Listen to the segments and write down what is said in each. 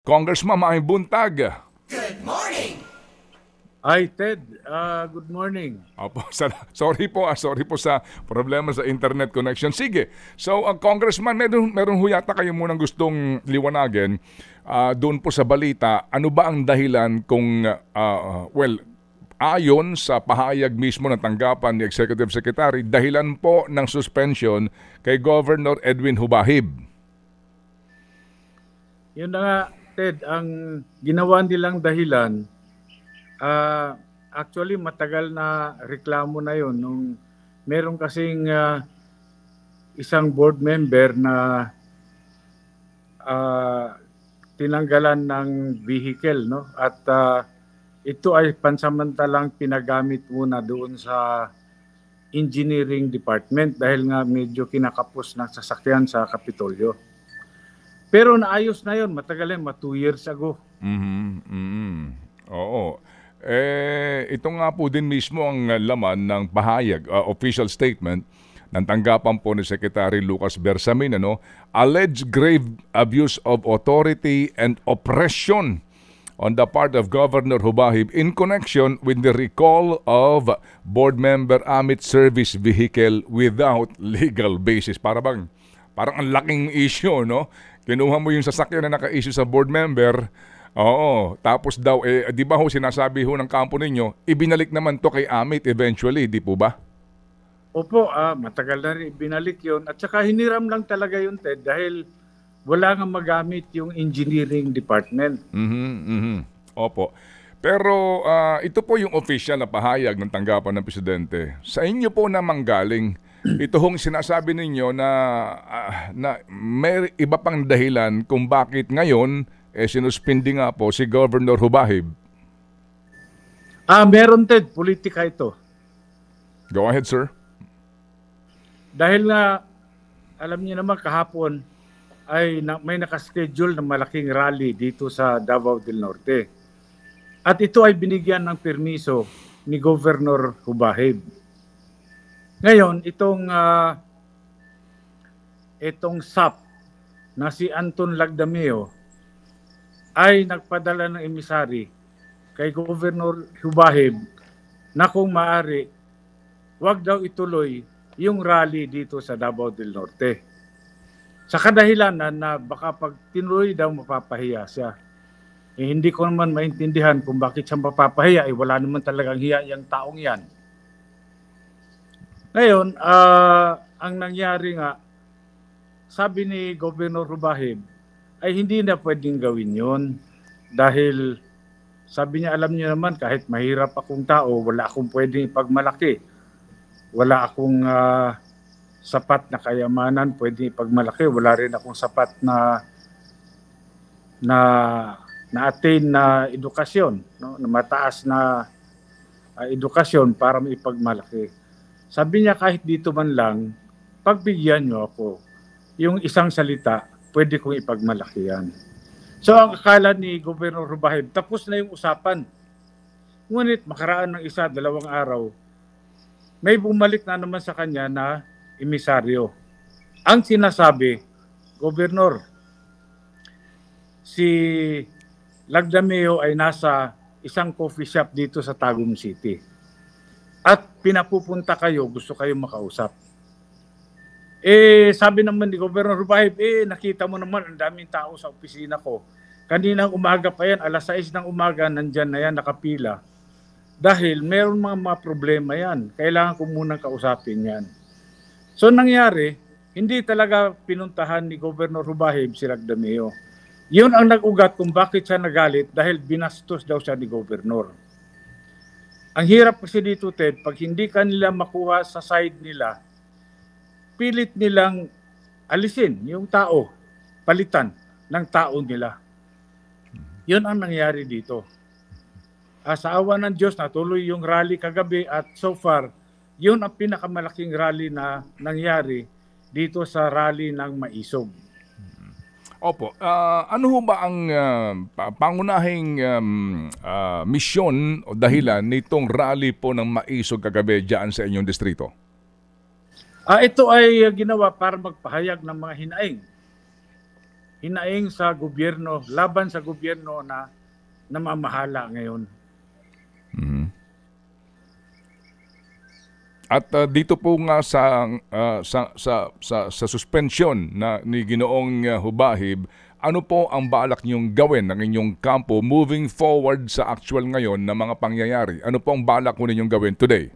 Congressman Maing Buntag. Good morning! Hi Ted, uh, good morning. Opo, sorry po, ah, sorry po sa problema sa internet connection. Sige, so uh, Congressman, meron, meron ho yata kayo munang gustong liwanagin uh, doon po sa balita. Ano ba ang dahilan kung, uh, well, ayon sa pahayag mismo ng tanggapan ni Executive Secretary, dahilan po ng suspension kay Governor Edwin Hubahib. Yun na nga, United, ang ginawa nilang dahilan, uh, actually matagal na reklamo na yon nung meron kasing uh, isang board member na uh, tinanggalan ng vehicle no at uh, ito ay pansamantalang pinagamit muna doon sa engineering department dahil nga medyo kinakapos ng sasakyan sa Kapitolyo. Pero naayos na yon matagal yan, ma two years ago. Mm-hmm. mm-hmm. Oo. Eh, ito nga po din mismo ang laman ng pahayag, uh, official statement ng tanggapan po ni Secretary Lucas Bersamin, ano, alleged grave abuse of authority and oppression on the part of Governor Hubahib in connection with the recall of board member Amit service vehicle without legal basis. Para bang, parang ang laking issue, no? Kinuha mo yung sasakyan na naka-issue sa board member. Oo, tapos daw, eh, di ba ho sinasabi ho ng kampo ninyo, ibinalik naman to kay Amit eventually, di po ba? Opo, ah, matagal na rin ibinalik yon At saka hiniram lang talaga yun, Ted, dahil wala nga magamit yung engineering department. Mm-hmm, mm-hmm. Opo. Pero uh, ito po yung official na pahayag ng tanggapan ng Presidente. Sa inyo po namang galing, ito hong sinasabi ninyo na, uh, na may iba pang dahilan kung bakit ngayon eh, sinuspindi nga po si Governor Hubahib. Ah, meron Ted, politika ito. Go ahead, sir. Dahil nga alam niyo naman kahapon ay na, may nakaschedule na malaking rally dito sa Davao del Norte. At ito ay binigyan ng permiso ni Governor Hubahib ngayon, itong uh, itong SAP na si Anton Lagdameo ay nagpadala ng emisary kay Governor Hubahib na kung maari, wag daw ituloy yung rally dito sa Davao del Norte. Sa kadahilanan na baka pag tinuloy daw mapapahiya siya. Eh, hindi ko naman maintindihan kung bakit siya mapapahiya. Eh, wala naman talagang hiya yung taong yan ngayon, uh, ang nangyari nga, sabi ni Governor Rubahib, ay hindi na pwedeng gawin yon dahil sabi niya, alam niyo naman, kahit mahirap akong tao, wala akong pwedeng ipagmalaki. Wala akong uh, sapat na kayamanan, pwedeng ipagmalaki. Wala rin akong sapat na na na-attain na edukasyon, no? na mataas na uh, edukasyon para ipagmalaki. Sabi niya, kahit dito man lang, pagbigyan niyo ako. Yung isang salita, pwede kong ipagmalaki yan. So ang akala ni Gobernador Rubahib, tapos na yung usapan. Ngunit makaraan ng isa, dalawang araw, may bumalik na naman sa kanya na emisaryo. Ang sinasabi, Gobernador, si Lagdameo ay nasa isang coffee shop dito sa Tagum City at pinapupunta kayo, gusto kayong makausap. Eh, sabi naman ni Governor Rubaib, eh, nakita mo naman, ang daming tao sa opisina ko. Kaninang umaga pa yan, alas 6 ng umaga, nandyan na yan, nakapila. Dahil meron mga, mga problema yan. Kailangan ko muna kausapin yan. So, nangyari, hindi talaga pinuntahan ni Governor Rubahib si Ragdameo. Yun ang nag-ugat kung bakit siya nagalit dahil binastos daw siya ni Governor. Ang hirap kasi dito, Ted, pag hindi ka nila makuha sa side nila, pilit nilang alisin yung tao, palitan ng tao nila. Yun ang nangyari dito. Ah, sa awa ng Diyos, natuloy yung rally kagabi at so far, yun ang pinakamalaking rally na nangyari dito sa rally ng Maisog. Opo. Uh, ano ho ba ang uh, pangunahing um, uh, misyon o dahilan nitong rally po ng maisog kagabi dyan sa inyong distrito? Uh, ito ay ginawa para magpahayag ng mga hinaing. Hinaing sa gobyerno, laban sa gobyerno na namamahala ngayon. Mm-hmm. At uh, dito po nga sa, uh, sa, sa, sa, sa suspension na ni Ginoong uh, Hubahib, ano po ang balak niyong gawin ng inyong kampo moving forward sa actual ngayon na mga pangyayari? Ano po ang balak ko ninyong gawin today?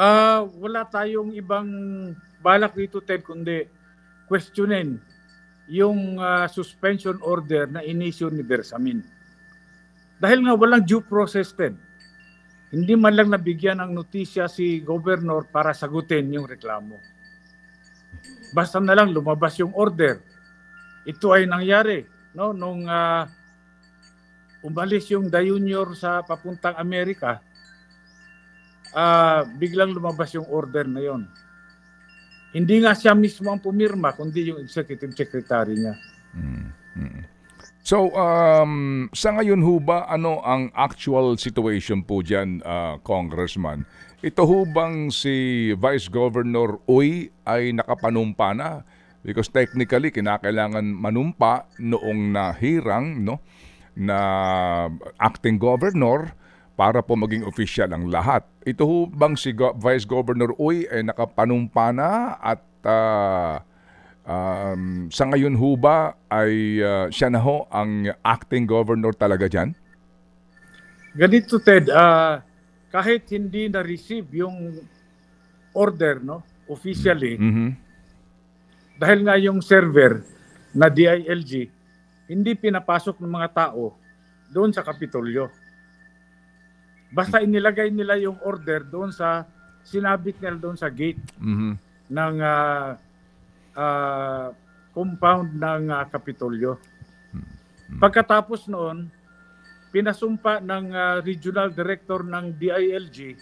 Uh, wala tayong ibang balak dito, Ted, kundi questionin yung uh, suspension order na inisyo ni Bersamin. Dahil nga walang due process, Ted hindi man lang nabigyan ng notisya si Governor para sagutin yung reklamo. Basta na lang lumabas yung order. Ito ay nangyari no nung uh, umalis yung Da Junior sa papuntang Amerika. Uh, biglang lumabas yung order na yon. Hindi nga siya mismo ang pumirma, kundi yung executive secretary niya. Mm-hmm. So, um, sa ngayon ho ba ano ang actual situation po dyan, uh, Congressman? Ito ho bang si Vice Governor Uy ay nakapanumpa na? Because technically, kinakailangan manumpa noong nahirang no, na acting governor para po maging official ang lahat. Ito ho bang si Go- Vice Governor Uy ay nakapanumpa na at uh, Um, sa ngayon ho ba ay uh, siya na ho ang acting governor talaga dyan? Ganito Ted, uh, kahit hindi na-receive yung order no officially, mm-hmm. mm-hmm. dahil nga yung server na DILG, hindi pinapasok ng mga tao doon sa Kapitolyo. Basta mm-hmm. inilagay nila yung order doon sa, sinabit nila doon sa gate mm-hmm. ng uh, uh, compound ng uh, Kapitolyo. Hmm. Hmm. Pagkatapos noon, pinasumpa ng uh, regional director ng DILG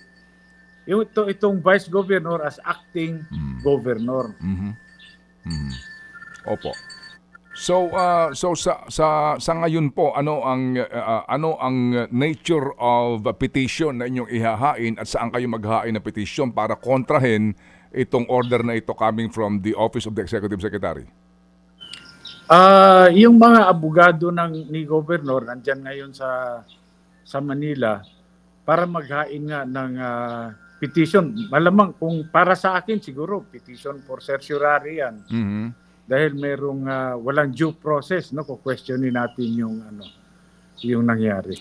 yung ito, itong vice governor as acting mm. governor. Mm-hmm. Mm-hmm. Opo. So uh, so sa sa sa ngayon po ano ang uh, uh ano ang nature of petition na inyong ihahain at saan kayo maghahain ng petition para kontrahin itong order na ito coming from the Office of the Executive Secretary? Uh, yung mga abogado ng ni Governor nandiyan ngayon sa sa Manila para maghain nga ng uh, ah, petition. Malamang kung para sa akin siguro petition for certiorari yan. Mm-hmm dahil merong uh, walang due process no ko questionin natin yung ano yung nangyari.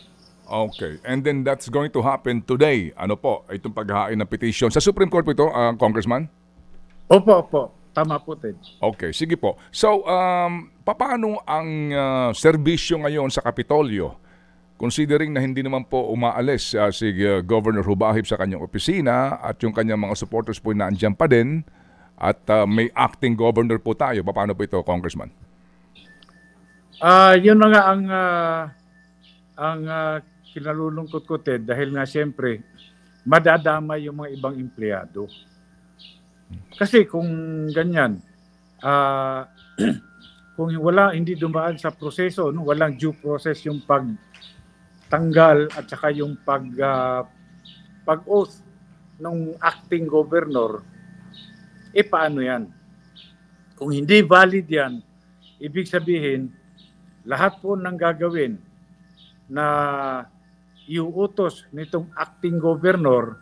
Okay. And then that's going to happen today. Ano po itong paghahain ng petition sa Supreme Court po ito, uh, Congressman? Opo, opo. Tama po, Ted. Okay, sige po. So, um, paano ang uh, serbisyo ngayon sa Kapitolyo? Considering na hindi naman po umaalis uh, si uh, Governor Hubahib sa kanyang opisina at yung kanyang mga supporters po na nandiyan pa din, at uh, may acting governor po tayo. Paano po ito, Congressman? Uh, yun na nga ang, uh, ang uh, ah, kinalulungkot ko, Ted, dahil nga siyempre, madadama yung mga ibang empleyado. Kasi kung ganyan, uh, kung wala, hindi dumaan sa proseso, no? walang due process yung pagtanggal at saka yung pag, uh, pag-oath ng acting governor, E paano yan? Kung hindi valid yan, ibig sabihin, lahat po ng gagawin na iuutos nitong acting governor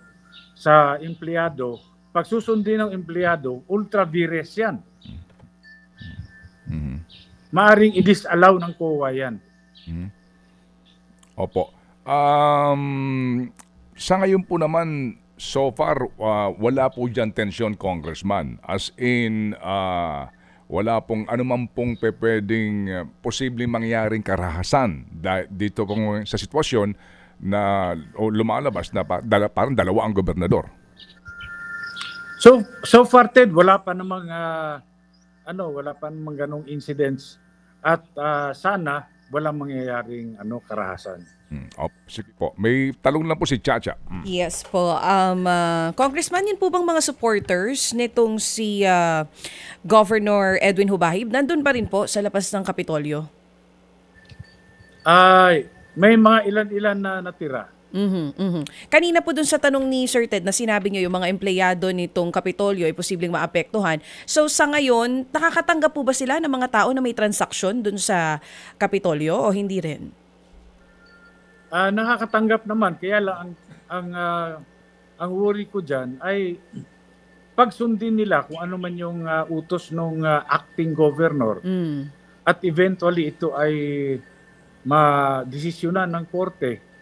sa empleyado, pagsusundin ng empleyado, ultra vires yan. Mm-hmm. Maaring i-disallow ng COA yan. Mm-hmm. Opo. Um, sa ngayon po naman, so far, uh, wala po dyan tension, Congressman. As in, uh, wala pong anuman pong pwedeng uh, posibleng mangyaring karahasan dito pong sa sitwasyon na lumalabas na pa, dala, parang dalawa ang gobernador. So so far Ted, wala pa namang uh, ano, wala pa namang ganong incidents at uh, sana walang mangyayaring ano, karahasan. Hmm. Oh, sige po. May talong lang po si Chacha. Hmm. Yes po. Um, uh, Congressman, yun po bang mga supporters nitong si uh, Governor Edwin Hubahib? Nandun pa rin po sa lapas ng Kapitolyo? Ay, may mga ilan-ilan na natira. Mm-hmm, mm-hmm. Kanina po dun sa tanong ni Sir Ted na sinabi niyo yung mga empleyado nitong Kapitolyo ay posibleng maapektuhan. So sa ngayon, nakakatanggap po ba sila ng mga tao na may transaksyon dun sa Kapitolyo o hindi rin? Uh, nakakatanggap naman kaya lang ang ang uh, ang worry ko diyan ay pagsundin nila kung ano man yung uh, utos ng uh, acting governor. Mm. At eventually ito ay ma-desisyonan ng korte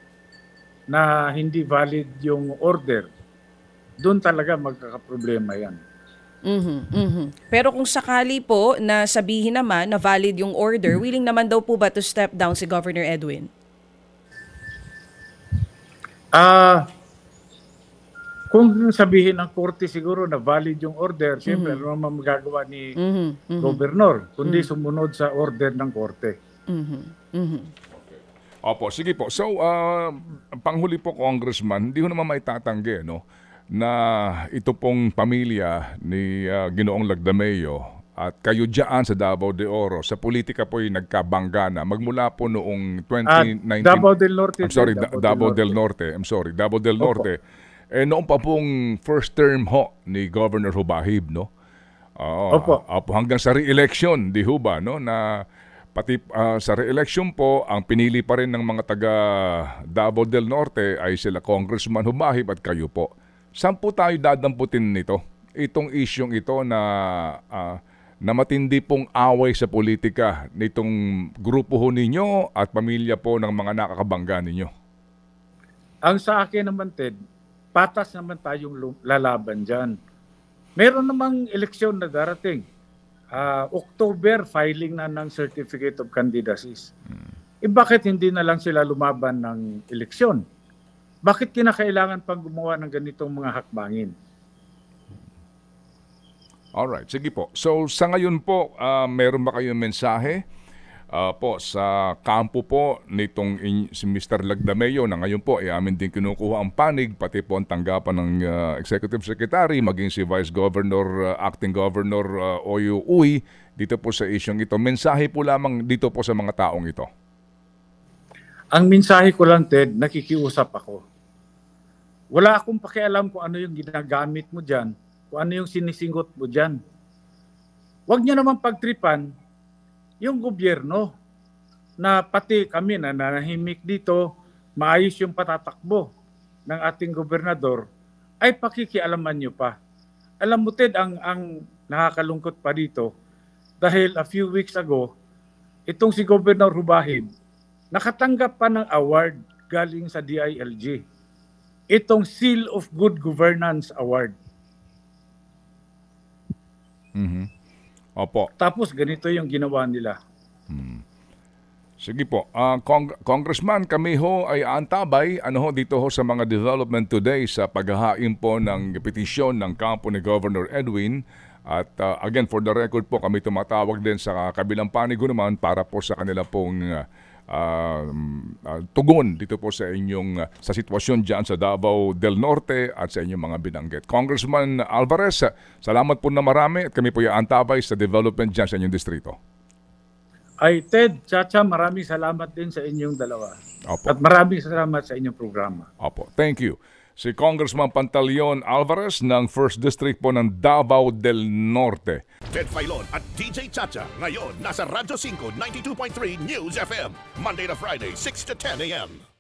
na hindi valid yung order, doon talaga magkakaproblema yan. Mm-hmm, mm-hmm. Pero kung sakali po na sabihin naman na valid yung order, willing naman daw po ba to step down si Governor Edwin? Ah, uh, kung sabihin ng korte siguro na valid yung order, mm-hmm. siyempre ano naman magagawa ni mm-hmm, mm-hmm. governor, kundi mm-hmm. sumunod sa order ng korte. Mm-hmm, mm-hmm. Opo, sige po. So, uh, panghuli po, Congressman, hindi ko naman may tatanggi, no? na ito pong pamilya ni uh, Ginoong Lagdameo at kayo diyan sa Davao de Oro, sa politika po ay nagkabangga na magmula po noong 2019. Uh, Davao del Norte. I'm sorry, Davao, Davao del, Norte. del Norte. I'm sorry, Davao del Norte. Eh, noon pa pong first term ho ni Governor Hubahib, no? Uh, Opo. Apo, hanggang sa re-election, di ho no? Na Pati uh, sa re-election po, ang pinili pa rin ng mga taga Davao del Norte ay sila Congressman Humahib at kayo po. Saan po tayo dadamputin nito? Itong isyong ito na, uh, na matindi pong away sa politika nitong grupo ho ninyo at pamilya po ng mga nakakabangga ninyo. Ang sa akin naman, Ted, patas naman tayong lalaban dyan. Meron namang eleksyon na darating uh, October filing na ng Certificate of Candidacies. Hmm. Eh bakit hindi na lang sila lumaban ng eleksyon? Bakit kinakailangan pang gumawa ng ganitong mga hakbangin? All right, sige po. So sa ngayon po, uh, meron ba kayong mensahe? uh, po sa kampo po nitong in, si Mr. Lagdameo na ngayon po ay eh, amin din kinukuha ang panig pati po ang tanggapan ng uh, Executive Secretary maging si Vice Governor, uh, Acting Governor uh, Oyo Uy dito po sa isyong ito. Mensahe po lamang dito po sa mga taong ito. Ang mensahe ko lang Ted, nakikiusap ako. Wala akong pakialam kung ano yung ginagamit mo dyan, kung ano yung sinisingot mo dyan. Huwag niya naman pagtripan yung gobyerno na pati kami na nanahimik dito, maayos yung patatakbo ng ating gobernador, ay pakikialaman nyo pa. Alam mo, Ted, ang, ang nakakalungkot pa dito, dahil a few weeks ago, itong si Gobernador Rubahin, nakatanggap pa ng award galing sa DILG. Itong Seal of Good Governance Award. Mm-hmm. Opo. Tapos ganito yung ginawa nila. Hmm. Sige po. Uh, Cong- Congressman, kami ho ay antabay ano ho, dito ho sa mga development today sa paghahain po ng petisyon ng kampo ni Governor Edwin. At uh, again, for the record po, kami tumatawag din sa kabilang panig naman para po sa kanila pong uh, uh, uh, tugon dito po sa inyong uh, sa sitwasyon diyan sa Davao del Norte at sa inyong mga binanggit. Congressman Alvarez, salamat po na marami at kami po yung antabay sa development diyan sa inyong distrito. Ay, Ted, Chacha, maraming salamat din sa inyong dalawa. Opo. At maraming salamat sa inyong programa. Opo, thank you si Congressman Pantaleon Alvarez ng 1st District po ng Davao del Norte. Ted Filon at DJ Chacha ngayon nasa Radyo 5 92.3 News FM Monday to Friday 6 to 10 a.m.